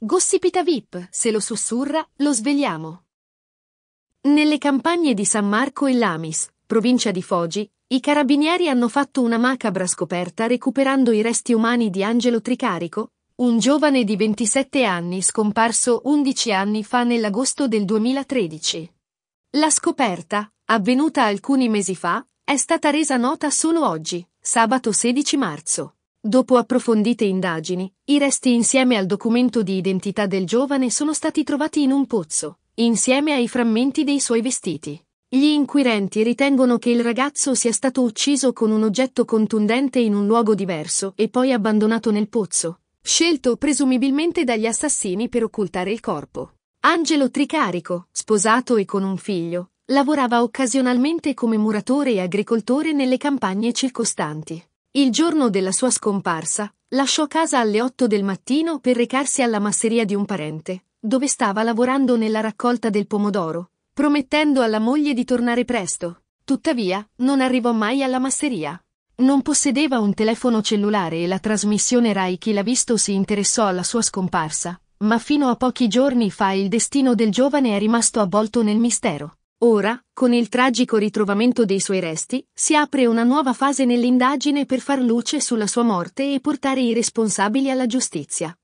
Gossipita VIP, se lo sussurra, lo svegliamo. Nelle campagne di San Marco e Lamis, provincia di Foggi, i carabinieri hanno fatto una macabra scoperta recuperando i resti umani di Angelo Tricarico, un giovane di 27 anni scomparso 11 anni fa nell'agosto del 2013. La scoperta, avvenuta alcuni mesi fa, è stata resa nota solo oggi, sabato 16 marzo. Dopo approfondite indagini, i resti insieme al documento di identità del giovane sono stati trovati in un pozzo, insieme ai frammenti dei suoi vestiti. Gli inquirenti ritengono che il ragazzo sia stato ucciso con un oggetto contundente in un luogo diverso e poi abbandonato nel pozzo, scelto presumibilmente dagli assassini per occultare il corpo. Angelo Tricarico, sposato e con un figlio, lavorava occasionalmente come muratore e agricoltore nelle campagne circostanti. Il giorno della sua scomparsa, lasciò casa alle 8 del mattino per recarsi alla masseria di un parente, dove stava lavorando nella raccolta del pomodoro, promettendo alla moglie di tornare presto. Tuttavia, non arrivò mai alla masseria. Non possedeva un telefono cellulare e la trasmissione Rai Chi l'ha visto si interessò alla sua scomparsa, ma fino a pochi giorni fa il destino del giovane è rimasto avvolto nel mistero. Ora, con il tragico ritrovamento dei suoi resti, si apre una nuova fase nell'indagine per far luce sulla sua morte e portare i responsabili alla giustizia.